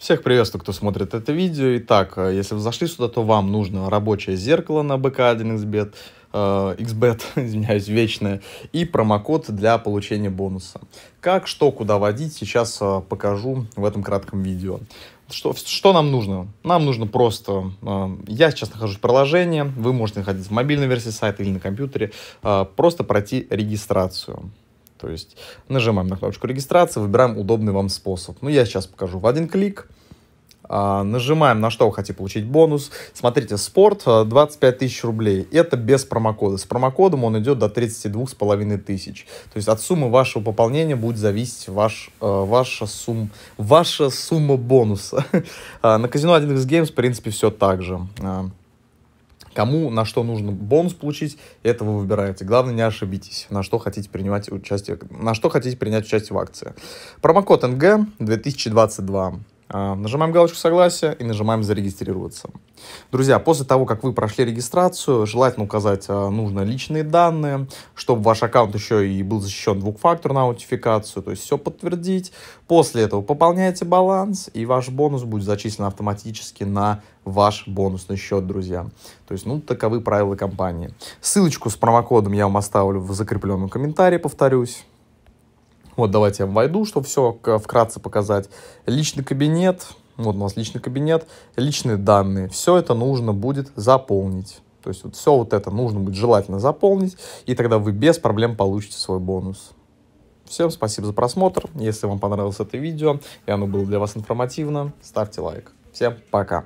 Всех приветствую, кто смотрит это видео. Итак, э, если вы зашли сюда, то вам нужно рабочее зеркало на БК 1 xbet э, xbet, извиняюсь, вечное, и промокод для получения бонуса. Как, что, куда водить, сейчас э, покажу в этом кратком видео. Что, что нам нужно? Нам нужно просто... Э, я сейчас нахожусь в приложении, вы можете находиться в мобильной версии сайта или на компьютере, э, просто пройти регистрацию. То есть нажимаем на кнопочку регистрации, выбираем удобный вам способ. Ну, я сейчас покажу в один клик. А, нажимаем, на что вы хотите получить бонус. Смотрите, спорт 25 э, тысяч рублей. Это без промокода. С промокодом он идет до с половиной тысяч. То есть от суммы вашего пополнения будет зависеть ваш, э, ваша, сум ваша сумма бонуса. А, на казино 1x Games, в принципе, все так же. А, Кому на что нужно бонус получить, это вы выбираете. Главное, не ошибитесь, на что хотите принимать участие, на что хотите принять участие в акции. Промокод НГ 2022. А, нажимаем галочку согласия и нажимаем зарегистрироваться. Друзья, после того, как вы прошли регистрацию, желательно указать а, нужные личные данные, чтобы ваш аккаунт еще и был защищен двухфакторной аутентификацией, то есть все подтвердить. После этого пополняете баланс и ваш бонус будет зачислен автоматически на ваш бонусный счет, друзья. То есть, ну, таковы правила компании. Ссылочку с промокодом я вам оставлю в закрепленном комментарии, повторюсь. Вот, давайте я войду, чтобы все вкратце показать. Личный кабинет. Вот у нас личный кабинет. Личные данные. Все это нужно будет заполнить. То есть вот все вот это нужно будет желательно заполнить, и тогда вы без проблем получите свой бонус. Всем спасибо за просмотр. Если вам понравилось это видео и оно было для вас информативно, ставьте лайк. Всем пока.